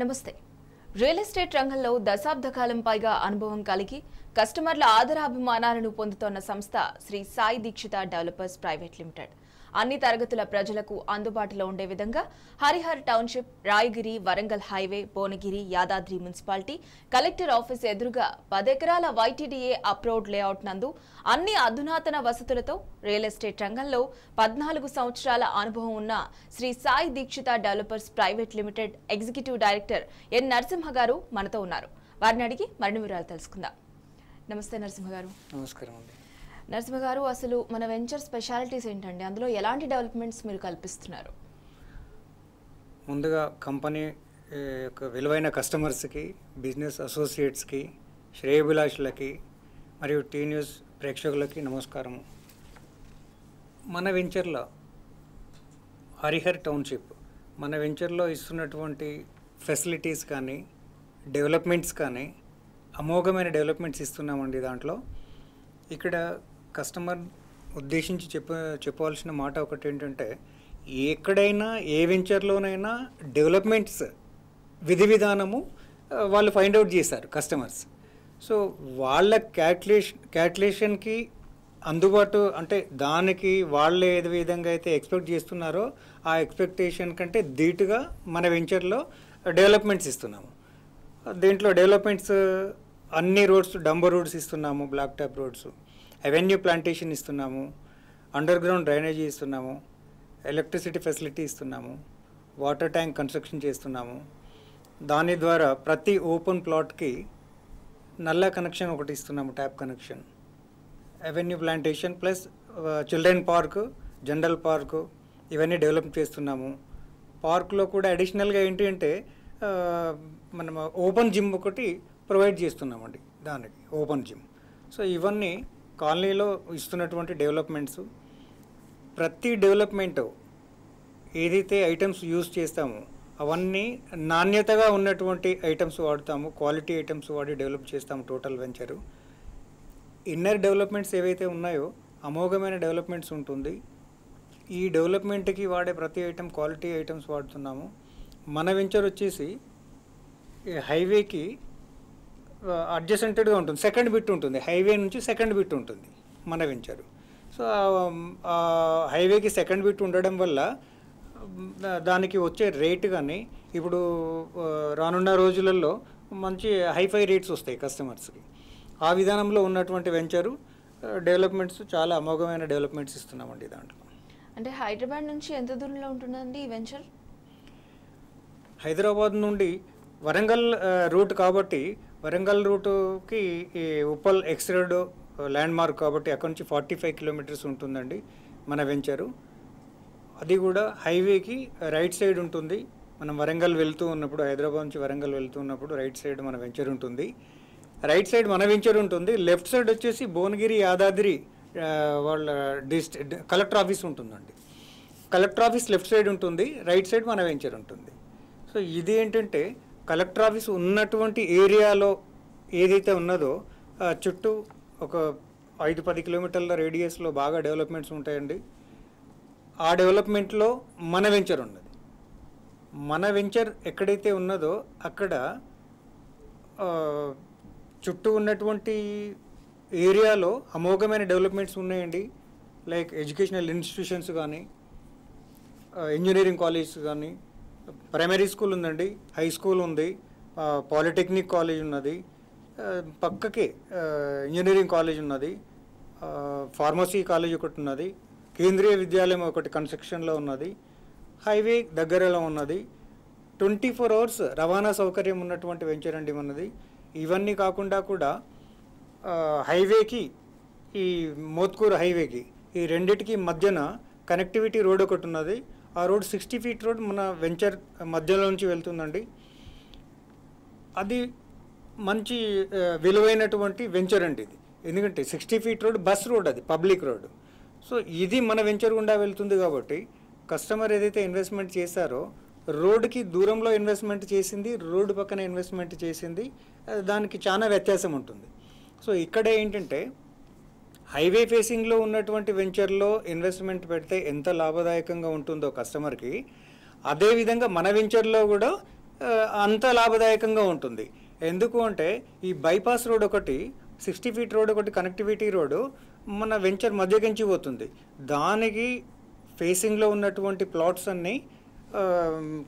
నమస్తే real estate రంగంలో దశాబ్ద కాలం పైగా అనుభవం కలిగి కస్టమర్ల ఆదరాభిమానాలను పొందుతోన్న సంస్థ Shri Sai Dikshita developers private limited అన్ని తరగతుల ప్రజలకు అందుబాటులో ఉండే విధంగా Harihar township Rayagiri Warangal highway Bhuvanagiri Yadadri municipality collector office ఎదురుగా పదెకరాల వైటీడీఏ అప్రోడ్ లేఅవుట్ నందు అన్ని అధునాతన వసతులతో రియల్ ఎస్టేట్ రంగంలో పద్నాలుగు సంవత్సరాల అనుభవం ఉన్న Shri Sai Dikshita developers private limited executive director N Narasimha garu మనతో ఉన్నారు వారిని అడిగి మరిన్ని వివరాలు తెలుసుకుందాం నమస్తే నరసింహ గారు నమస్కారం అండి నరసింహ గారు అసలు మన వెంచర్ స్పెషాలిటీస్ ఏంటండి అందులో ఎలాంటి డెవలప్మెంట్స్ మీరు కల్పిస్తున్నారు ముందుగా కంపెనీ యొక్క విలువైన కస్టమర్స్కి బిజినెస్ అసోసియేట్స్కి శ్రేయభిలాషులకి మరియు టీ న్యూస్ ప్రేక్షకులకి నమస్కారం మన వెంచర్లో హరిహర్ టౌన్షిప్ మన వెంచర్లో ఇస్తున్నటువంటి ఫెసిలిటీస్ కానీ డెవలప్మెంట్స్ కానీ అమోఘమైన డెవలప్మెంట్స్ ఇస్తున్నామండి దాంట్లో ఇక్కడ కస్టమర్ ఉద్దేశించి చెప్ప చెప్పవలసిన మాట ఒకటి ఏంటంటే ఎక్కడైనా ఏ వెంచర్లోనైనా డెవలప్మెంట్స్ విధి విధానము వాళ్ళు ఫైండ్ అవుట్ చేశారు కస్టమర్స్ సో వాళ్ళ క్యాల్కులేషన్ క్యాల్కులేషన్కి అందుబాటు అంటే దానికి వాళ్ళు ఏ విధంగా అయితే ఎక్స్పెక్ట్ చేస్తున్నారో ఆ ఎక్స్పెక్టేషన్ కంటే ధీటుగా మన వెంచర్లో డెవలప్మెంట్స్ ఇస్తున్నాము దీంట్లో డెవలప్మెంట్స్ అన్ని రోడ్స్ డంబర్ రోడ్స్ ఇస్తున్నాము black top roads avenue plantation ఇస్తున్నాము అండర్ గ్రౌండ్ డ్రైనేజీ ఇస్తున్నాము ఎలక్ట్రిసిటీ ఫెసిలిటీ ఇస్తున్నాము వాటర్ ట్యాంక్ కన్స్ట్రక్షన్ చేస్తున్నాము దాని ద్వారా ప్రతి ఓపెన్ ప్లాట్కి నల్ల కనెక్షన్ ఒకటి ఇస్తున్నాము tap connection avenue plantation plus children park general park ఇవన్నీ డెవలప్ చేస్తున్నాము పార్క్లో కూడా అడిషనల్గా ఏంటి అంటే మనం ఓపెన్ జిమ్ ఒకటి ప్రొవైడ్ చేస్తున్నామండి దానికి ఓపెన్ జిమ్ సో ఇవన్నీ కాలనీలో ఇస్తున్నటువంటి డెవలప్మెంట్స్ ప్రతి డెవలప్మెంట్ ఏదైతే ఐటమ్స్ యూజ్ చేస్తామో అవన్నీ నాణ్యతగా ఉన్నటువంటి ఐటమ్స్ వాడతాము క్వాలిటీ ఐటమ్స్ వాడి డెవలప్ చేస్తాము టోటల్ వెంచరు ఇన్నర్ డెవలప్మెంట్స్ ఏవైతే ఉన్నాయో అమోఘమైన డెవలప్మెంట్స్ ఉంటుంది ఈ డెవలప్మెంట్కి వాడే ప్రతి ఐటెం క్వాలిటీ ఐటమ్స్ వాడుతున్నాము మన వెంచర్ వచ్చేసి హైవేకి అడ్జసెంటెడ్గా ఉంటుంది సెకండ్ బిట్ ఉంటుంది హైవే నుంచి సెకండ్ బిట్ ఉంటుంది మన వెంచరు సో హైవేకి సెకండ్ బిట్ ఉండడం వల్ల దానికి వచ్చే రేట్ కానీ ఇప్పుడు రానున్న రోజులలో మంచి హైఫై రేట్స్ వస్తాయి కస్టమర్స్కి ఆ విధానంలో ఉన్నటువంటి వెంచరు డెవలప్మెంట్స్ చాలా అమోఘమైన డెవలప్మెంట్స్ ఇస్తున్నామండి దాంట్లో అంటే హైదరాబాద్ నుంచి ఎంత దూరంలో ఉంటుందండి ఈ వెంచర్ హైదరాబాద్ నుండి వరంగల్ రూట్ కాబట్టి వరంగల్ రూటుకి ఈ Uppal X road landmark కాబట్టి అక్కడి నుంచి ఫార్టీ ఫైవ్ కిలోమీటర్స్ ఉంటుందండి మన వెంచరు అది కూడా హైవేకి రైట్ సైడ్ ఉంటుంది మనం వరంగల్ వెళ్తూ ఉన్నప్పుడు హైదరాబాద్ నుంచి వరంగల్ వెళ్తూ ఉన్నప్పుడు రైట్ సైడ్ మన వెంచర్ ఉంటుంది రైట్ సైడ్ మన వెంచర్ ఉంటుంది లెఫ్ట్ సైడ్ వచ్చేసి భువనగిరి యాదాద్రి వాళ్ళ డిస్ట్ కలెక్టర్ ఆఫీస్ ఉంటుందండి కలెక్టర్ ఆఫీస్ లెఫ్ట్ సైడ్ ఉంటుంది రైట్ సైడ్ మన వెంచర్ ఉంటుంది సో ఇది ఏంటంటే కలెక్టర్ ఆఫీస్ ఉన్నటువంటి ఏరియాలో ఏదైతే ఉన్నదో చుట్టూ ఒక ఐదు పది కిలోమీటర్ల రేడియస్లో బాగా డెవలప్మెంట్స్ ఉంటాయండి ఆ డెవలప్మెంట్లో మన వెంచర్ ఉన్నది మన వెంచర్ ఎక్కడైతే ఉన్నదో అక్కడ చుట్టూ ఉన్నటువంటి ఏరియాలో అమోఘమైన డెవలప్మెంట్స్ ఉన్నాయండి లైక్ ఎడ్యుకేషనల్ ఇన్స్టిట్యూషన్స్ కానీ ఇంజనీరింగ్ కాలేజెస్ కానీ ప్రైమరీ స్కూల్ ఉందండి హై స్కూల్ ఉంది పాలిటెక్నిక్ కాలేజ్ ఉన్నది పక్కకి ఇంజనీరింగ్ కాలేజ్ ఉన్నది ఫార్మసీ కాలేజ్ ఒకటి ఉన్నది కేంద్రీయ విద్యాలయం ఒకటి కన్స్ట్రక్షన్లో ఉన్నది హైవే దగ్గరలో ఉన్నది ట్వంటీ ఫోర్ అవర్స్ రవాణా సౌకర్యం ఉన్నటువంటి వెంచర్ అండి ఉన్నది ఇవన్నీ కాకుండా కూడా హైవేకి ఈ మోత్కూరు హైవేకి ఈ రెండిటికి మధ్యన కనెక్టివిటీ రోడ్ ఒకటి ఉన్నది ఆ రోడ్ సిక్స్టీ ఫీట్ రోడ్ మన వెంచర్ మధ్యలో నుంచి వెళ్తుందండి అది మంచి విలువైనటువంటి వెంచర్ అండి ఇది ఎందుకంటే sixty feet road bus road అది పబ్లిక్ రోడ్ సో ఇది మన వెంచర్ గుండా వెళ్తుంది కాబట్టి కస్టమర్ ఏదైతే ఇన్వెస్ట్మెంట్ చేశారో రోడ్కి దూరంలో ఇన్వెస్ట్మెంట్ చేసింది రోడ్డు పక్కన ఇన్వెస్ట్మెంట్ చేసింది దానికి చాలా వ్యత్యాసం ఉంటుంది సో ఇక్కడ ఏంటంటే హైవే ఫేసింగ్లో ఉన్నటువంటి వెంచర్లో ఇన్వెస్ట్మెంట్ పెడితే ఎంత లాభదాయకంగా ఉంటుందో కస్టమర్కి అదేవిధంగా మన వెంచర్లో కూడా అంత లాభదాయకంగా ఉంటుంది ఎందుకు అంటే ఈ బైపాస్ రోడ్ ఒకటి సిక్స్టీ ఫీట్ రోడ్ ఒకటి కనెక్టివిటీ రోడ్ మన వెంచర్ మధ్యకించి పోతుంది దానికి ఫేసింగ్లో ఉన్నటువంటి ప్లాట్స్ అన్నీ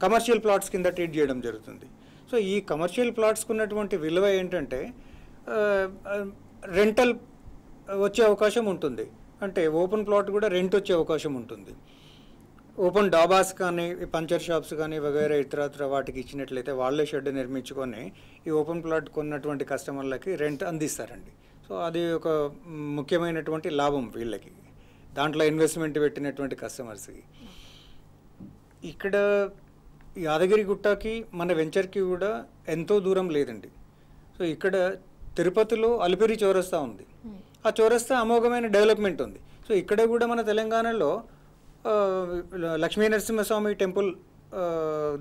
కమర్షియల్ ప్లాట్స్ కింద ట్రీట్ చేయడం జరుగుతుంది సో ఈ కమర్షియల్ ప్లాట్స్కి ఉన్నటువంటి విలువ ఏంటంటే రెంటల్ వచ్చే అవకాశం ఉంటుంది అంటే ఓపెన్ ప్లాట్ కూడా రెంట్ వచ్చే అవకాశం ఉంటుంది ఓపెన్ డాబాస్ కానీ పంచర్ షాప్స్ కానీ వగైరా ఇతరత్ర వాటికి ఇచ్చినట్లయితే వాళ్ళే షెడ్ నిర్మించుకొని ఈ ఓపెన్ ప్లాట్ కొన్నటువంటి కస్టమర్లకి రెంట్ అందిస్తారండి సో అది ఒక ముఖ్యమైనటువంటి లాభం వీళ్ళకి దాంట్లో ఇన్వెస్ట్మెంట్ పెట్టినటువంటి కస్టమర్స్కి ఇక్కడ యాదగిరి గుట్టకి మన వెంచర్కి కూడా ఎంతో దూరం లేదండి సో ఇక్కడ తిరుపతిలో అలిపిరి చోరస్తూ ఉంది ఆ చోరస్తా అమోఘమైన డెవలప్మెంట్ ఉంది సో ఇక్కడ కూడా మన తెలంగాణలో లక్ష్మీ నరసింహస్వామి టెంపుల్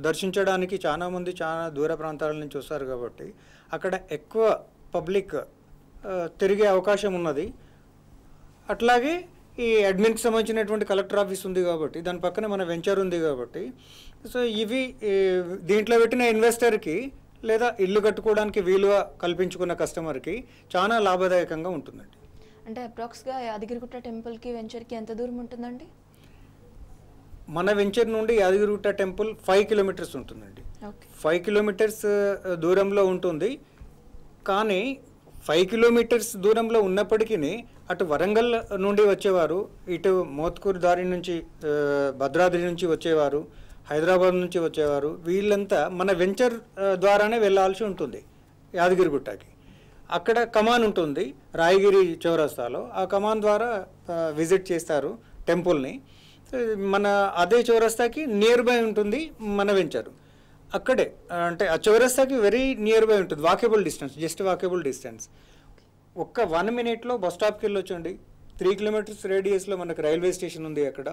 దర్శించడానికి చాలామంది చాలా దూర ప్రాంతాల నుంచి వస్తారు కాబట్టి అక్కడ ఎక్కువ పబ్లిక్ తిరిగే అవకాశం ఉన్నది అట్లాగే ఈ అడ్మిన్కి సంబంధించినటువంటి కలెక్టర్ ఆఫీస్ ఉంది కాబట్టి దాని పక్కనే మన వెంచర్ ఉంది కాబట్టి సో ఇవి దీంట్లో పెట్టిన ఇన్వెస్టర్కి లేదా ఇల్లు కట్టుకోవడానికి వీలుగా కల్పించుకున్న కస్టమర్కి చాలా లాభదాయకంగా ఉంటుందండి అంటే అప్రాక్స్గా యాదగిరిగుట్ట టెంపుల్కి వెంచర్కి ఎంత దూరం ఉంటుందండి మన వెంచర్ నుండి యాదగిరిగుట్ట టెంపుల్ ఫైవ్ కిలోమీటర్స్ ఉంటుందండి ఫైవ్ కిలోమీటర్స్ దూరంలో ఉంటుంది కానీ ఫైవ్ కిలోమీటర్స్ దూరంలో ఉన్నప్పటికీ అటు వరంగల్ నుండి వచ్చేవారు ఇటు మోత్కూరు దారి నుంచి భద్రాద్రి నుంచి వచ్చేవారు హైదరాబాద్ నుంచి వచ్చేవారు వీళ్ళంతా మన వెంచర్ ద్వారానే వెళ్ళాల్సి ఉంటుంది యాదగిరిగుట్టకి అక్కడ కమాన్ ఉంటుంది రాయగిరి చౌరస్తాలో ఆ కమాన్ ద్వారా విజిట్ చేస్తారు టెంపుల్ని మన అదే చౌరస్తాకి నియర్ బై ఉంటుంది మన వెంచరు అక్కడే అంటే ఆ చౌరస్తాకి వెరీ నియర్ బై ఉంటుంది walkable distance just walkable distance ఒక్క వన్ మినిట్లో బస్ స్టాప్కి వెళ్ళొచ్చండి త్రీ కిలోమీటర్స్ రేడియస్లో మనకు రైల్వే స్టేషన్ ఉంది అక్కడ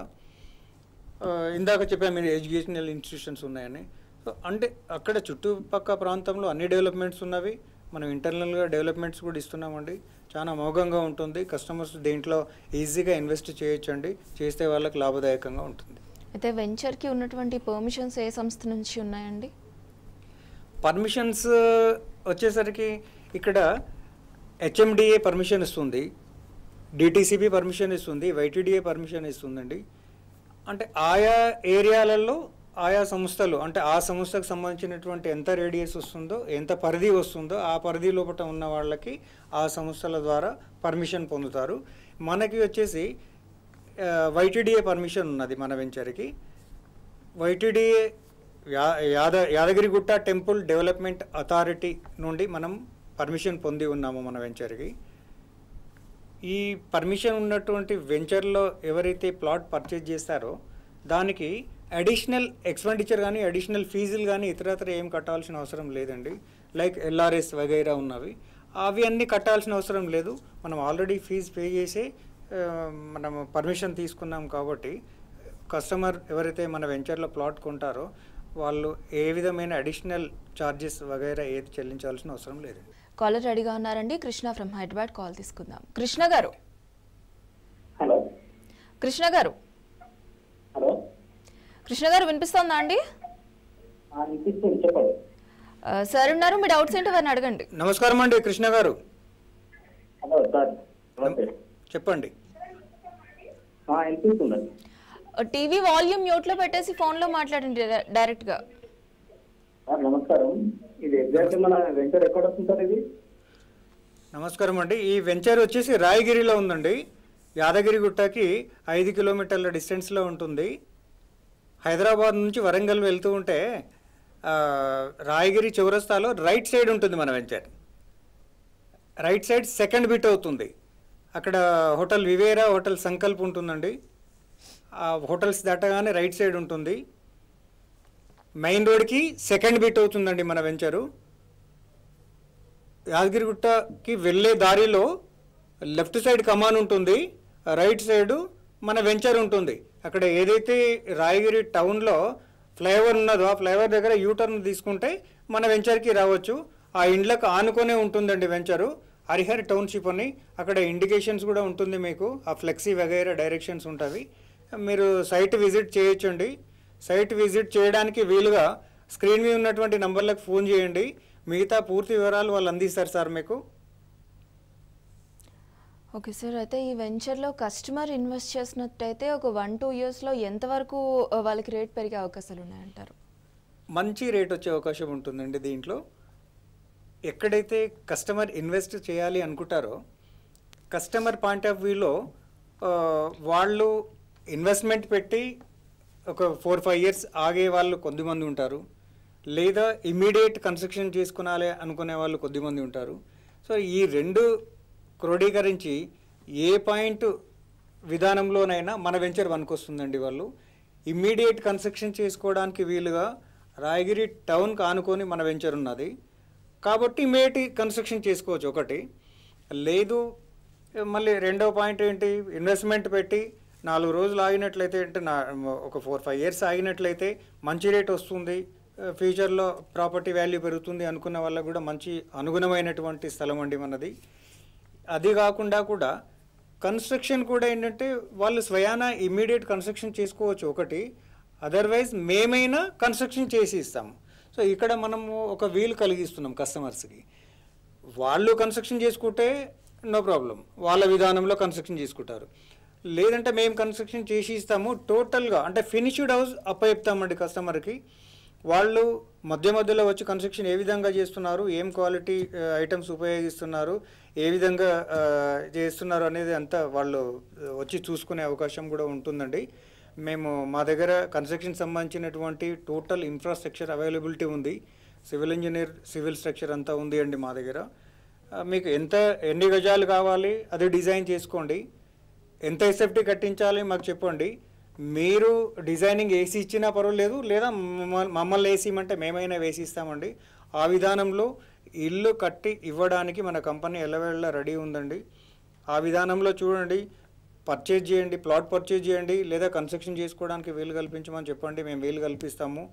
ఇందాక చెప్పాను మీరు ఎడ్యుకేషనల్ ఇన్స్టిట్యూషన్స్ ఉన్నాయని సో అంటే అక్కడ చుట్టుపక్క ప్రాంతంలో అన్ని డెవలప్మెంట్స్ ఉన్నవి మనం ఇంటర్నల్గా డెవలప్మెంట్స్ కూడా ఇస్తున్నామండి చాలా అమోఘంగా ఉంటుంది కస్టమర్స్ దేంట్లో ఈజీగా ఇన్వెస్ట్ చేయొచ్చు అండి చేస్తే వాళ్ళకి లాభదాయకంగా ఉంటుంది అయితే వెంచర్కి ఉన్నటువంటి పర్మిషన్స్ ఏ సంస్థ నుంచి ఉన్నాయండి పర్మిషన్స్ uh, వచ్చేసరికి ఇక్కడ హెచ్ఎండిఏ పర్మిషన్ ఇస్తుంది డిటిసిబి పర్మిషన్ ఇస్తుంది వైటీడీఏ పర్మిషన్ ఇస్తుందండి అంటే ఆయా ఏరియాలలో ఆయా సంస్థలు అంటే ఆ సంస్థకు సంబంధించినటువంటి ఎంత రేడియస్ వస్తుందో ఎంత పరిధి వస్తుందో ఆ పరిధి లోపల ఉన్న వాళ్ళకి ఆ సంస్థల ద్వారా పర్మిషన్ పొందుతారు మనకి వచ్చేసి వైటీడీఏ పర్మిషన్ ఉన్నది మన వెంచర్కి వైటీడీఏ యా యాద యాదగిరిగుట్ట టెంపుల్ డెవలప్మెంట్ అథారిటీ నుండి మనం పర్మిషన్ పొంది ఉన్నాము మన వెంచర్కి ఈ పర్మిషన్ ఉన్నటువంటి వెంచర్లో ఎవరైతే ప్లాట్ పర్చేజ్ చేస్తారో దానికి అడిషనల్ ఎక్స్పెండిచర్ కానీ అడిషనల్ ఫీజులు కానీ ఇతరత్ర ఏం కట్టాల్సిన అవసరం లేదండి లైక్ ఎల్ఆర్ఎస్ వగైరా ఉన్నవి అవి అన్నీ కట్టాల్సిన అవసరం లేదు మనం ఆల్రెడీ ఫీజు పే చేసి మనం పర్మిషన్ తీసుకున్నాం కాబట్టి కస్టమర్ ఎవరైతే మన వెంచర్లో ప్లాట్ కొంటారో వాళ్ళు ఏ విధమైన అడిషనల్ ఛార్జెస్ వగైరా ఏది చెల్లించాల్సిన అవసరం లేదు కాలర్ రెడీగా ఉన్నారండి కృష్ణ ఫ్రమ్ హైదరాబాద్ కాల్ తీసుకుందాం కృష్ణ గారు హలో కృష్ణ గారు కృష్ణ గారు వినిపిస్తుందా అండి సార్ ఉన్నారు మీ డౌట్స్ ఏంటో వారిని అడగండి నమస్కారం అండి కృష్ణ గారు చెప్పండి టీవీ వాల్యూమ్ మ్యూట్ లో పెట్టేసి ఫోన్ లో మాట్లాడండి డైరెక్ట్ గా నమస్కారం నమస్కారం అండి ఈ వెంచర్ వచ్చేసి రాయగిరిలో ఉందండి యాదగిరి గుట్టకి ఐదు కిలోమీటర్ల డిస్టెన్స్లో ఉంటుంది హైదరాబాద్ నుంచి వరంగల్ వెళ్తూ ఉంటే రాయగిరి చౌరస్తాలో రైట్ సైడ్ ఉంటుంది మన venture right side second bit అవుతుంది అక్కడ హోటల్ వివేరా హోటల్ సంకల్ప్ ఉంటుందండి ఆ హోటల్స్ దాటగానే రైట్ సైడ్ ఉంటుంది మెయిన్ రోడ్కి సెకండ్ బిట్ అవుతుందండి మన వెంచరు యాదగిరిగుట్టకి వెళ్ళే దారిలో లెఫ్ట్ సైడ్ కమాన్ ఉంటుంది రైట్ సైడు మన వెంచర్ ఉంటుంది అక్కడ ఏదైతే రాయగిరి టౌన్లో ఫ్లైఓవర్ ఉన్నదో ఆ ఫ్లైఓవర్ దగ్గర యూటర్న్ తీసుకుంటే మన వెంచర్కి రావచ్చు ఆ ఇండ్లకు ఆనుకొనే ఉంటుందండి వెంచరు హరిహర్ టౌన్షిప్ అని అక్కడ ఇండికేషన్స్ కూడా ఉంటుంది మీకు ఆ ఫ్లెక్సీ వగైరా డైరెక్షన్స్ ఉంటాయి మీరు సైట్ విజిట్ చేయొచ్చండి సైట్ విజిట్ చేయడానికి వీలుగా స్క్రీన్ మీద ఉన్నటువంటి నంబర్లకు ఫోన్ చేయండి మిగతా పూర్తి వివరాలు వాళ్ళు అందిస్తారు సార్ మీకు ఓకే సార్ అయితే ఈ వెంచర్లో కస్టమర్ ఇన్వెస్ట్ చేసినట్టయితే ఒక వన్ టూ ఇయర్స్లో ఎంతవరకు వాళ్ళకి రేట్ పెరిగే అవకాశాలు ఉన్నాయంటారు మంచి రేట్ వచ్చే అవకాశం ఉంటుందండి దీంట్లో ఎక్కడైతే కస్టమర్ ఇన్వెస్ట్ చేయాలి అనుకుంటారో కస్టమర్ పాయింట్ ఆఫ్ వ్యూలో వాళ్ళు ఇన్వెస్ట్మెంట్ పెట్టి ఒక ఫోర్ ఫైవ్ ఇయర్స్ ఆగే వాళ్ళు కొద్దిమంది ఉంటారు లేదా ఇమీడియట్ కన్స్ట్రక్షన్ చేసుకునాలి అనుకునే వాళ్ళు కొద్దిమంది ఉంటారు సో ఈ రెండు క్రోడీకరించి ఏ పాయింట్ విధానంలోనైనా మన వెంచర్ వస్తుందండి వాళ్ళు ఇమ్మీడియట్ కన్స్ట్రక్షన్ చేసుకోవడానికి వీలుగా రాయగిరి టౌన్కి ఆనుకొని మన వెంచర్ ఉన్నది కాబట్టి ఇమ్మీడియట్ కన్స్ట్రక్షన్ చేసుకోవచ్చు ఒకటి లేదు మళ్ళీ రెండో పాయింట్ ఏంటి ఇన్వెస్ట్మెంట్ పెట్టి నాలుగు రోజులు ఆగినట్లయితే అంటే నా ఒక ఫోర్ ఫైవ్ ఇయర్స్ ఆగినట్లయితే మంచి రేట్ వస్తుంది ఫ్యూచర్లో ప్రాపర్టీ వాల్యూ పెరుగుతుంది అనుకున్న వాళ్ళకు కూడా మంచి అనుగుణమైనటువంటి స్థలం అండి మనది అది కాకుండా కూడా కన్స్ట్రక్షన్ కూడా ఏంటంటే వాళ్ళు స్వయాన ఇమీడియట్ కన్స్ట్రక్షన్ చేసుకోవచ్చు ఒకటి అదర్వైజ్ మేమైనా కన్స్ట్రక్షన్ చేసి ఇస్తాము సో ఇక్కడ మనము ఒక వీలు కలిగిస్తున్నాం కస్టమర్స్కి వాళ్ళు కన్స్ట్రక్షన్ చేసుకుంటే నో ప్రాబ్లం వాళ్ళ విధానంలో కన్స్ట్రక్షన్ చేసుకుంటారు లేదంటే మేము కన్స్ట్రక్షన్ చేసి ఇస్తాము టోటల్గా అంటే ఫినిష్డ్ హౌస్ చెప్తామండి కస్టమర్కి వాళ్ళు మధ్య మధ్యలో వచ్చి కన్స్ట్రక్షన్ ఏ విధంగా చేస్తున్నారు ఏం క్వాలిటీ ఐటమ్స్ ఉపయోగిస్తున్నారు ఏ విధంగా చేస్తున్నారు అనేది అంతా వాళ్ళు వచ్చి చూసుకునే అవకాశం కూడా ఉంటుందండి మేము మా దగ్గర కన్స్ట్రక్షన్ సంబంధించినటువంటి టోటల్ ఇన్ఫ్రాస్ట్రక్చర్ అవైలబిలిటీ ఉంది సివిల్ ఇంజనీర్ సివిల్ స్ట్రక్చర్ అంతా ఉంది అండి మా దగ్గర మీకు ఎంత ఎన్ని గజాలు కావాలి అది డిజైన్ చేసుకోండి ఎంత ఎస్ఎఫ్టీ కట్టించాలి మాకు చెప్పండి మీరు డిజైనింగ్ వేసి ఇచ్చినా పర్వాలేదు లేదా మమ్మల్ని వేసిమంటే మేమైనా వేసి ఇస్తామండి ఆ విధానంలో ఇల్లు కట్టి ఇవ్వడానికి మన కంపెనీ ఎల్లవేళ్ళ రెడీ ఉందండి ఆ విధానంలో చూడండి పర్చేజ్ చేయండి ప్లాట్ పర్చేజ్ చేయండి లేదా కన్స్ట్రక్షన్ చేసుకోవడానికి వీలు కల్పించమని చెప్పండి మేము వీలు కల్పిస్తాము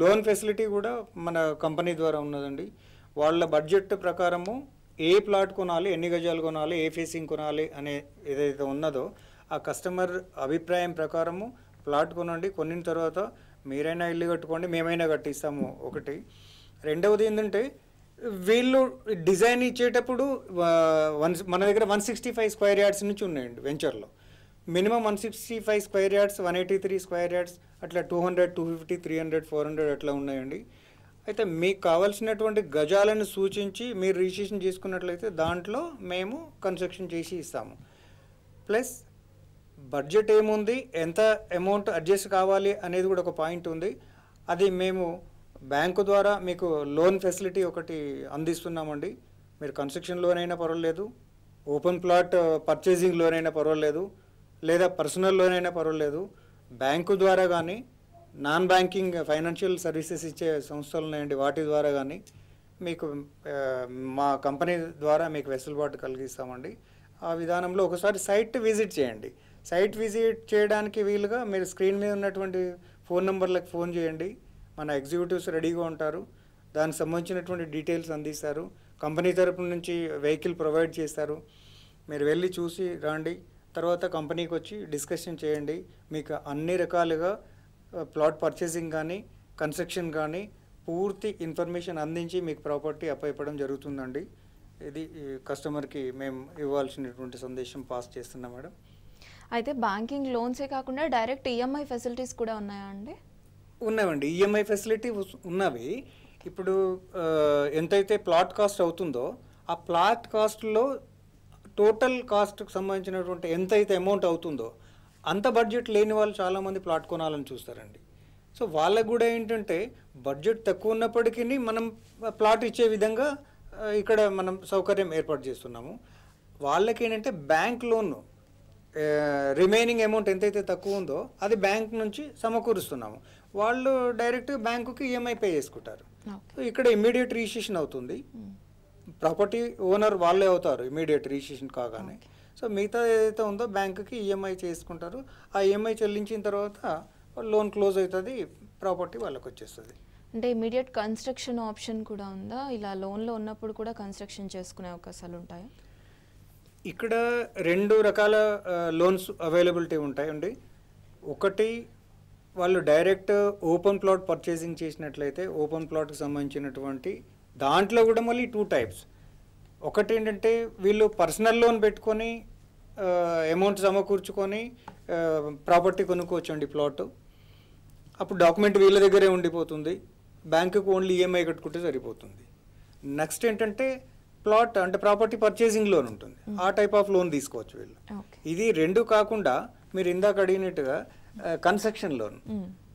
లోన్ ఫెసిలిటీ కూడా మన కంపెనీ ద్వారా ఉన్నదండి వాళ్ళ బడ్జెట్ ప్రకారము ఏ ప్లాట్ కొనాలి ఎన్ని గజాలు కొనాలి ఏ ఫేసింగ్ కొనాలి అనే ఏదైతే ఉన్నదో ఆ కస్టమర్ అభిప్రాయం ప్రకారము ప్లాట్ కొనండి కొనిన తర్వాత మీరైనా ఇల్లు కట్టుకోండి మేమైనా కట్టిస్తాము ఒకటి రెండవది ఏంటంటే వీళ్ళు డిజైన్ ఇచ్చేటప్పుడు వన్ మన దగ్గర one sixty five square yards నుంచి ఉన్నాయండి వెంచర్లో minimum one sixty five square yards one eighty three square yards అట్లా two hundred two fifty three hundred four hundred అట్లా ఉన్నాయండి అయితే మీకు కావాల్సినటువంటి గజాలను సూచించి మీరు రిజిస్ట్రేషన్ చేసుకున్నట్లయితే దాంట్లో మేము కన్స్ట్రక్షన్ చేసి ఇస్తాము ప్లస్ బడ్జెట్ ఏముంది ఎంత అమౌంట్ అడ్జస్ట్ కావాలి అనేది కూడా ఒక పాయింట్ ఉంది అది మేము బ్యాంకు ద్వారా మీకు లోన్ ఫెసిలిటీ ఒకటి అందిస్తున్నామండి మీరు కన్స్ట్రక్షన్ లోన్ అయినా పర్వాలేదు open plot uh, purchasing loan అయినా పర్వాలేదు లేదా పర్సనల్ లోన్ అయినా పర్వాలేదు బ్యాంకు ద్వారా కానీ నాన్ బ్యాంకింగ్ ఫైనాన్షియల్ సర్వీసెస్ ఇచ్చే సంస్థలు ఉన్నాయండి వాటి ద్వారా కానీ మీకు uh, మా కంపెనీ ద్వారా మీకు వెసులుబాటు కలిగిస్తామండి ఆ విధానంలో ఒకసారి సైట్ విజిట్ చేయండి సైట్ విజిట్ చేయడానికి వీలుగా మీరు స్క్రీన్ మీద ఉన్నటువంటి ఫోన్ నెంబర్లకు ఫోన్ చేయండి మన ఎగ్జిక్యూటివ్స్ రెడీగా ఉంటారు దానికి సంబంధించినటువంటి డీటెయిల్స్ అందిస్తారు కంపెనీ తరపు నుంచి వెహికల్ ప్రొవైడ్ చేస్తారు మీరు వెళ్ళి చూసి రండి తర్వాత కంపెనీకి వచ్చి డిస్కషన్ చేయండి మీకు అన్ని రకాలుగా ప్లాట్ పర్చేసింగ్ కానీ కన్స్ట్రక్షన్ కానీ పూర్తి ఇన్ఫర్మేషన్ అందించి మీకు ప్రాపర్టీ అయిపోవడం జరుగుతుందండి ఇది కస్టమర్కి మేము ఇవ్వాల్సినటువంటి సందేశం పాస్ చేస్తున్నాం మేడం అయితే బ్యాంకింగ్ లోన్సే కాకుండా డైరెక్ట్ ఈఎంఐ ఫెసిలిటీస్ కూడా ఉన్నాయా అండి ఉన్నాయండి ఈఎంఐ ఫెసిలిటీ ఉన్నవి ఇప్పుడు ఎంతైతే ప్లాట్ కాస్ట్ అవుతుందో ఆ ప్లాట్ కాస్ట్లో టోటల్ కాస్ట్కి సంబంధించినటువంటి ఎంతైతే అమౌంట్ అవుతుందో అంత బడ్జెట్ లేని వాళ్ళు చాలామంది ప్లాట్ కొనాలని చూస్తారండి సో వాళ్ళకు కూడా ఏంటంటే బడ్జెట్ తక్కువ ఉన్నప్పటికీ మనం ప్లాట్ ఇచ్చే విధంగా ఇక్కడ మనం సౌకర్యం ఏర్పాటు చేస్తున్నాము వాళ్ళకి ఏంటంటే బ్యాంక్ లోన్ రిమైనింగ్ అమౌంట్ ఎంతైతే తక్కువ ఉందో అది బ్యాంక్ నుంచి సమకూరుస్తున్నాము వాళ్ళు డైరెక్ట్ బ్యాంకుకి ఈఎంఐ పే చేసుకుంటారు ఇక్కడ ఇమీడియట్ రిజిస్ట్రేషన్ అవుతుంది ప్రాపర్టీ hmm. ఓనర్ వాళ్ళే అవుతారు ఇమీడియట్ రిజిస్ట్రేషన్ కాగానే సో మిగతా ఏదైతే ఉందో బ్యాంకుకి ఈఎంఐ e చేసుకుంటారు ఆ ఈఎంఐ e చెల్లించిన తర్వాత లోన్ క్లోజ్ అవుతుంది ప్రాపర్టీ వాళ్ళకి వచ్చేస్తుంది అంటే ఇమీడియట్ కన్స్ట్రక్షన్ ఆప్షన్ కూడా ఉందా ఇలా లోన్లో ఉన్నప్పుడు కూడా కన్స్ట్రక్షన్ చేసుకునే అవకాశాలు ఉంటాయా ఇక్కడ రెండు రకాల లోన్స్ అవైలబిలిటీ ఉంటాయండి ఒకటి వాళ్ళు డైరెక్ట్ ఓపెన్ ప్లాట్ పర్చేసింగ్ చేసినట్లయితే ఓపెన్ ప్లాట్కి సంబంధించినటువంటి దాంట్లో కూడా మళ్ళీ టూ టైప్స్ ఒకటి ఏంటంటే వీళ్ళు పర్సనల్ లోన్ పెట్టుకొని అమౌంట్ సమకూర్చుకొని ప్రాపర్టీ కొనుక్కోవచ్చండి ప్లాట్ అప్పుడు డాక్యుమెంట్ వీళ్ళ దగ్గరే ఉండిపోతుంది బ్యాంకుకు ఓన్లీ ఈఎంఐ కట్టుకుంటే సరిపోతుంది నెక్స్ట్ ఏంటంటే ప్లాట్ అంటే ప్రాపర్టీ పర్చేసింగ్ లోన్ ఉంటుంది hmm. ఆ టైప్ ఆఫ్ లోన్ తీసుకోవచ్చు వీళ్ళు ఇది రెండు కాకుండా మీరు ఇందాక అడిగినట్టుగా కన్స్ట్రక్షన్ లోన్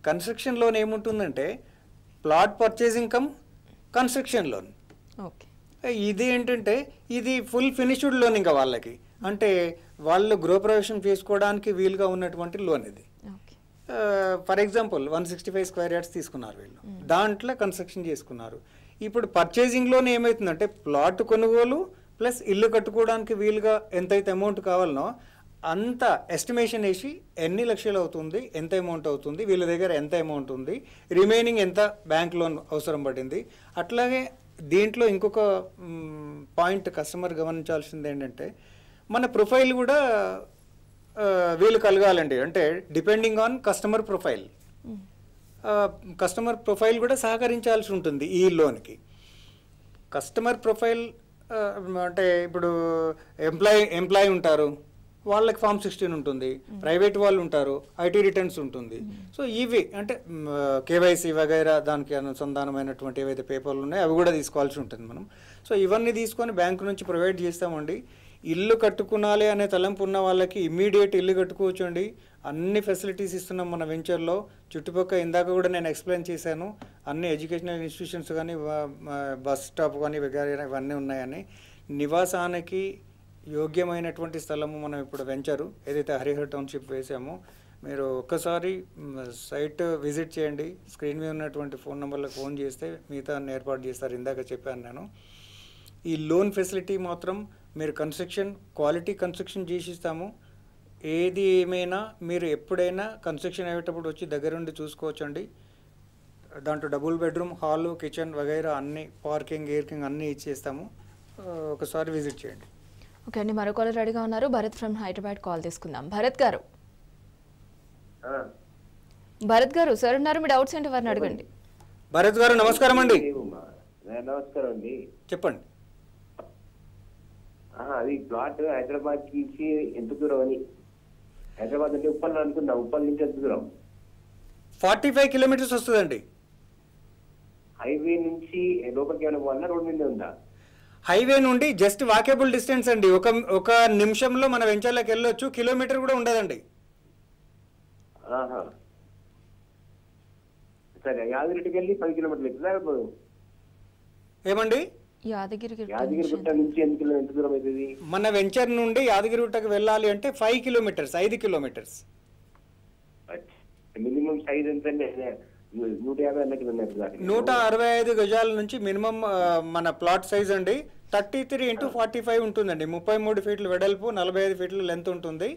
కన్స్ట్రక్షన్ లోన్ ఏముంటుందంటే plot purchasing cum construction loan ఇది ఏంటంటే ఇది ఫుల్ ఫినిష్డ్ లోన్ ఇంకా వాళ్ళకి అంటే వాళ్ళు గృహప్రవేశం చేసుకోవడానికి వీలుగా ఉన్నటువంటి లోన్ ఇది for example one sixty five square yards తీసుకున్నారు వీళ్ళు hmm. దాంట్లో కన్స్ట్రక్షన్ చేసుకున్నారు ఇప్పుడు పర్చేజింగ్లోనే ఏమవుతుందంటే ప్లాట్ కొనుగోలు ప్లస్ ఇల్లు కట్టుకోవడానికి వీలుగా ఎంతైతే అమౌంట్ కావాలనో అంత ఎస్టిమేషన్ వేసి ఎన్ని లక్షలు అవుతుంది ఎంత అమౌంట్ అవుతుంది వీళ్ళ దగ్గర ఎంత అమౌంట్ ఉంది రిమైనింగ్ ఎంత బ్యాంక్ లోన్ అవసరం పడింది అట్లాగే దీంట్లో ఇంకొక పాయింట్ కస్టమర్ గమనించాల్సింది ఏంటంటే మన ప్రొఫైల్ కూడా వీలు కలగాలండి అంటే depending on customer profile customer profile కూడా సహకరించాల్సి ఉంటుంది ఈ లోన్కి కస్టమర్ ప్రొఫైల్ అంటే ఇప్పుడు ఎంప్లాయీ ఎంప్లాయీ ఉంటారు వాళ్ళకి ఫామ్ సిక్స్టీన్ ఉంటుంది ప్రైవేట్ వాళ్ళు ఉంటారు ఐటీ రిటర్న్స్ ఉంటుంది సో ఇవి అంటే కేవైసీ వగైరా దానికి అనుసంధానమైనటువంటి ఏవైతే పేపర్లు ఉన్నాయో అవి కూడా తీసుకోవాల్సి ఉంటుంది మనం సో ఇవన్నీ తీసుకొని బ్యాంకు నుంచి ప్రొవైడ్ చేస్తామండి ఇల్లు కట్టుకునాలి అనే తలంపు ఉన్న వాళ్ళకి ఇమ్మీడియట్ ఇల్లు కట్టుకోవచ్చు అండి అన్ని ఫెసిలిటీస్ ఇస్తున్నాం మన వెంచర్లో చుట్టుపక్కల ఇందాక కూడా నేను ఎక్స్ప్లెయిన్ చేశాను అన్ని ఎడ్యుకేషనల్ ఇన్స్టిట్యూషన్స్ కానీ బస్ స్టాప్ కానీ ఇవన్నీ ఉన్నాయని నివాసానికి యోగ్యమైనటువంటి స్థలము మనం ఇప్పుడు వెంచరు ఏదైతే హరిహర్ టౌన్షిప్ వేసామో మీరు ఒక్కసారి సైట్ విజిట్ చేయండి స్క్రీన్ మీద ఉన్నటువంటి ఫోన్ నెంబర్లకు ఫోన్ చేస్తే మిగతా ఏర్పాటు చేస్తారు ఇందాక చెప్పాను నేను ఈ లోన్ ఫెసిలిటీ మాత్రం మీరు కన్స్ట్రక్షన్ క్వాలిటీ కన్స్ట్రక్షన్ చేసి ఇస్తాము ఏది ఏమైనా మీరు ఎప్పుడైనా కన్స్ట్రక్షన్ అయ్యేటప్పుడు వచ్చి దగ్గరుండి చూసుకోవచ్చండి దాంట్లో డబుల్ బెడ్రూమ్ హాలు కిచెన్ వగైరా అన్ని పార్కింగ్ ఎయిర్కింగ్ అన్నీ ఇచ్చేస్తాము ఒకసారి విజిట్ చేయండి ఓకే అండి మరో కాలర్ రెడీగా ఉన్నారు భరత్ ఫ్రమ్ హైదరాబాద్ కాల్ తీసుకుందాం భరత్ గారు భరత్ గారు సార్ ఉన్నారు మీ డౌట్స్ ఏంటి వారిని అడగండి భరత్ గారు నమస్కారం అండి నమస్కారం అండి చెప్పండి అది ప్లాట్ హైదరాబాద్ కి ఎంత దూరం అని హైదరాబాద్ అంటే ఉప్పల్ అనుకున్నా ఉప్పల్ నుంచి ఎంత దూరం ఫార్టీ ఫైవ్ కిలోమీటర్స్ వస్తుందండి హైవే నుంచి లోపలికి ఏమైనా పోవాలన్నా రోడ్ మీద ఉందా హైవే నుండి జస్ట్ వాకేబుల్ డిస్టెన్స్ అండి ఒక ఒక నిమిషంలో మన వెంచర్లకు వెళ్ళొచ్చు కిలోమీటర్ కూడా ఉండదండి సరే యాదగిరికి వెళ్ళి పది కిలోమీటర్లు ఎక్కువ ఏమండి మన వెంచర్ నుండి యాదగిరిగుట్టకు వెళ్ళాలి అంటే ఫైవ్ కిలోమీటర్స్ ఐదు కిలోమీటర్స్ నూట అరవై ఐదు గజాల నుంచి మినిమం మన ప్లాట్ సైజ్ అండి thirty three into forty five ఉంటుందండి ముప్పై మూడు ఫీట్లు వెడల్పు నలభై ఐదు ఫీట్లు లెంత్ ఉంటుంది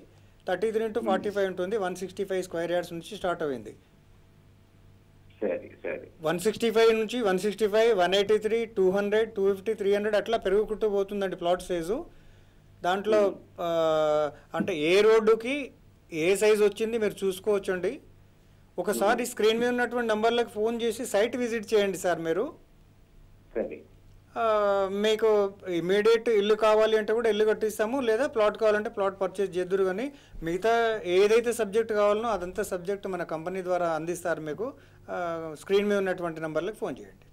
thirty three into forty five ఉంటుంది one sixty five square yards నుంచి స్టార్ట్ అయింది వన్ సిక్స్టీ ఫైవ్ నుంచి one sixty five one eighty three two hundred two fifty three hundred అట్లా పెరుగుకుంటూ పోతుందండి ప్లాట్ సైజు దాంట్లో hmm. అంటే ఏ రోడ్డుకి ఏ సైజ్ వచ్చింది మీరు చూసుకోవచ్చండి ఒకసారి hmm. స్క్రీన్ మీద ఉన్నటువంటి నెంబర్లకు ఫోన్ చేసి సైట్ విజిట్ చేయండి సార్ మీరు సరే మీకు ఇమీడియట్ ఇల్లు కావాలి అంటే కూడా ఇల్లు కట్టిస్తాము లేదా ప్లాట్ కావాలంటే ప్లాట్ పర్చేజ్ చేద్దరు కానీ మిగతా ఏదైతే సబ్జెక్ట్ కావాలనో అదంతా సబ్జెక్ట్ మన కంపెనీ ద్వారా అందిస్తారు మీకు స్క్రీన్ మీద ఉన్నటువంటి నంబర్లకు ఫోన్ చేయండి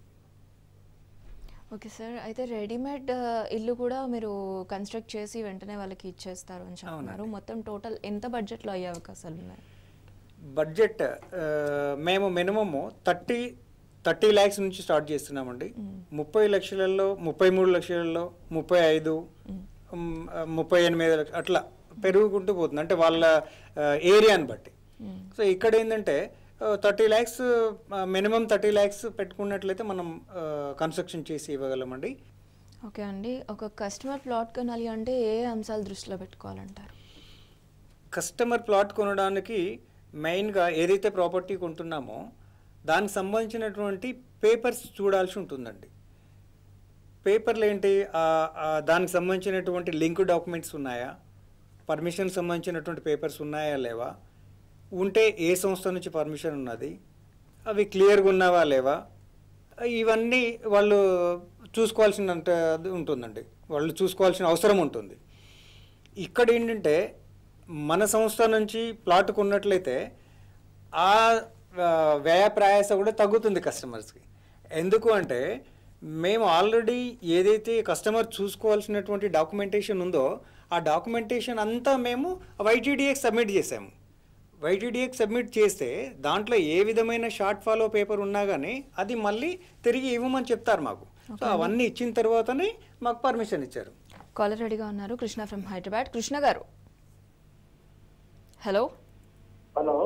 ఓకే సార్ అయితే రెడీమేడ్ ఇల్లు కూడా మీరు కన్స్ట్రక్ట్ చేసి వెంటనే వాళ్ళకి ఇచ్చేస్తారు అని చెప్పారు మొత్తం టోటల్ ఎంత బడ్జెట్లో అయ్యే అవకాశాలు ఉన్నాయి బడ్జెట్ మేము మినిమము థర్టీ థర్టీ ల్యాక్స్ నుంచి స్టార్ట్ చేస్తున్నామండి ముప్పై లక్షలలో ముప్పై మూడు లక్షలలో ముప్పై ఐదు ముప్పై ఎనిమిది లక్ష అట్లా పెరుగుకుంటూ పోతుంది అంటే వాళ్ళ ఏరియాని బట్టి సో ఇక్కడ ఏంటంటే thirty lakhs minimum thirty lakhs పెట్టుకున్నట్లయితే మనం కన్స్ట్రక్షన్ uh, చేసి ఇవ్వగలమండి ఓకే అండి ఒక కస్టమర్ ప్లాట్ కొనాలి అంటే ఏ అంశాలు దృష్టిలో పెట్టుకోవాలంటారు కస్టమర్ ప్లాట్ కొనడానికి మెయిన్గా ఏదైతే ప్రాపర్టీ కొంటున్నామో దానికి సంబంధించినటువంటి పేపర్స్ చూడాల్సి ఉంటుందండి పేపర్లు ఏంటి దానికి సంబంధించినటువంటి లింక్ డాక్యుమెంట్స్ ఉన్నాయా పర్మిషన్ సంబంధించినటువంటి పేపర్స్ ఉన్నాయా లేవా ఉంటే ఏ సంస్థ నుంచి పర్మిషన్ ఉన్నది అవి క్లియర్గా ఉన్నావా లేవా ఇవన్నీ వాళ్ళు చూసుకోవాల్సిన ఉంటుందండి వాళ్ళు చూసుకోవాల్సిన అవసరం ఉంటుంది ఇక్కడ ఏంటంటే మన సంస్థ నుంచి ప్లాట్ కొన్నట్లయితే ఆ వ్యయ ప్రయాస కూడా తగ్గుతుంది కస్టమర్స్కి ఎందుకు అంటే మేము ఆల్రెడీ ఏదైతే కస్టమర్ చూసుకోవాల్సినటువంటి డాక్యుమెంటేషన్ ఉందో ఆ డాక్యుమెంటేషన్ అంతా మేము వైటీడీఏకి సబ్మిట్ చేసాము వైటీడీఏకి సబ్మిట్ చేస్తే దాంట్లో ఏ విధమైన షార్ట్ ఫాలో పేపర్ ఉన్నా కానీ అది మళ్ళీ తిరిగి ఇవ్వమని చెప్తారు మాకు సో అవన్నీ ఇచ్చిన తర్వాతనే మాకు పర్మిషన్ ఇచ్చారు కాలర్ రెడీగా ఉన్నారు కృష్ణ ఫ్రమ్ హైదరాబాద్ కృష్ణ గారు హలో హలో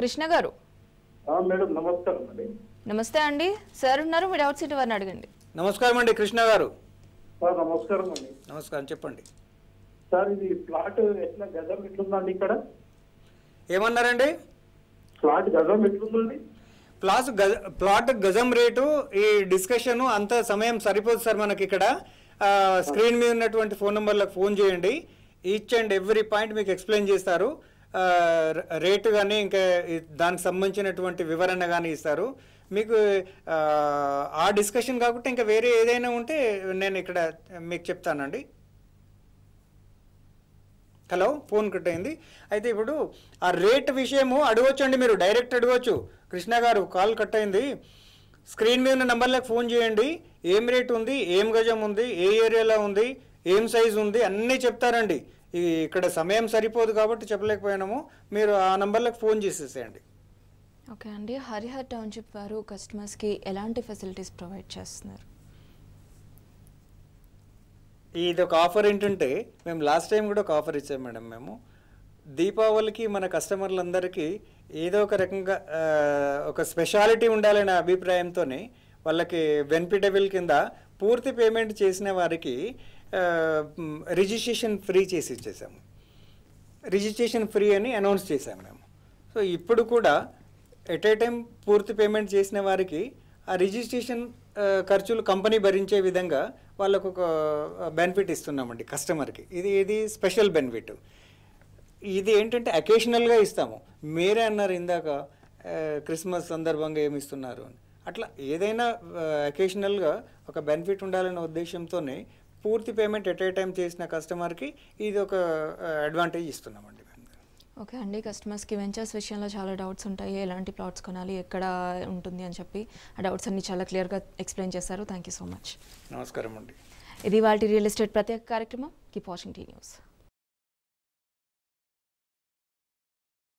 కృష్ణ గారు మేడం నమస్కారం నమస్తే అండి సార్ ఉన్నారు మీరు డౌట్ సీట్ వారిని అడగండి నమస్కారం అండి కృష్ణ గారు నమస్కారం అండి నమస్కారం చెప్పండి సార్ ఇది ప్లాట్ ఎట్లా గజం ఎట్లుందండి ఇక్కడ ఏమన్నారండి ప్లాట్ గజం ఎట్లుందండి ప్లాస్ ప్లాట్ గజం రేటు ఈ డిస్కషన్ అంత సమయం సరిపోదు సార్ మనకి ఇక్కడ స్క్రీన్ మీద ఉన్నటువంటి ఫోన్ నెంబర్లకు ఫోన్ చేయండి ఈచ్ అండ్ ఎవ్రీ పాయింట్ మీకు ఎక్స్ప్లెయిన్ చేస్తారు రేటు కానీ ఇంకా దానికి సంబంధించినటువంటి వివరణ కానీ ఇస్తారు మీకు ఆ డిస్కషన్ కాకుండా ఇంకా వేరే ఏదైనా ఉంటే నేను ఇక్కడ మీకు చెప్తానండి హలో ఫోన్ కట్ అయింది అయితే ఇప్పుడు ఆ రేట్ విషయము అండి మీరు డైరెక్ట్ అడగవచ్చు కృష్ణ గారు కాల్ కట్ అయింది స్క్రీన్ మీద ఉన్న నెంబర్లకు ఫోన్ చేయండి ఏం రేట్ ఉంది ఏం గజం ఉంది ఏ ఏరియాలో ఉంది ఏం సైజ్ ఉంది అన్నీ చెప్తారండి ఇక్కడ సమయం సరిపోదు కాబట్టి చెప్పలేకపోయినాము మీరు ఆ నెంబర్లకు ఫోన్ చేసేసేయండి ఓకే అండి హరిహర్ టౌన్షిప్ వారు కస్టమర్స్కి ఎలాంటి ఫెసిలిటీస్ ప్రొవైడ్ చేస్తున్నారు ఇది ఒక ఆఫర్ ఏంటంటే మేము లాస్ట్ టైం కూడా ఒక ఆఫర్ ఇచ్చాం మేడం మేము దీపావళికి మన కస్టమర్లందరికీ ఏదో ఒక రకంగా ఒక స్పెషాలిటీ ఉండాలనే అభిప్రాయంతో వాళ్ళకి వెన్పిటబుల్ కింద పూర్తి పేమెంట్ చేసిన వారికి రిజిస్ట్రేషన్ ఫ్రీ చేసి ఇచ్చేసాము రిజిస్ట్రేషన్ ఫ్రీ అని అనౌన్స్ చేశాము మేము సో ఇప్పుడు కూడా ఎట్ ఏ టైం పూర్తి పేమెంట్ చేసిన వారికి ఆ రిజిస్ట్రేషన్ ఖర్చులు కంపెనీ భరించే విధంగా వాళ్ళకు ఒక బెనిఫిట్ ఇస్తున్నామండి కస్టమర్కి ఇది ఇది స్పెషల్ బెనిఫిట్ ఇది ఏంటంటే అకేషనల్గా ఇస్తాము మీరే అన్నారు ఇందాక క్రిస్మస్ సందర్భంగా ఏమి ఇస్తున్నారు అని అట్లా ఏదైనా అకేషనల్గా ఒక బెనిఫిట్ ఉండాలనే ఉద్దేశంతోనే పూర్తి పేమెంట్ ఎట్ ఏ టైం చేసిన కస్టమర్కి ఇది ఒక అడ్వాంటేజ్ ఇస్తున్నామండి ఓకే అండి కస్టమర్స్కి వెంచర్స్ విషయంలో చాలా డౌట్స్ ఉంటాయి ఎలాంటి ప్లాట్స్ కొనాలి ఎక్కడ ఉంటుంది అని చెప్పి ఆ డౌట్స్ అన్ని చాలా క్లియర్గా ఎక్స్ప్లెయిన్ చేశారు థ్యాంక్ యూ సో మచ్ నమస్కారం అండి ఇది వాళ్ళ రియల్ ఎస్టేట్ ప్రత్యేక కార్యక్రమం కీప్ వాషింగ్ టీ న్యూస్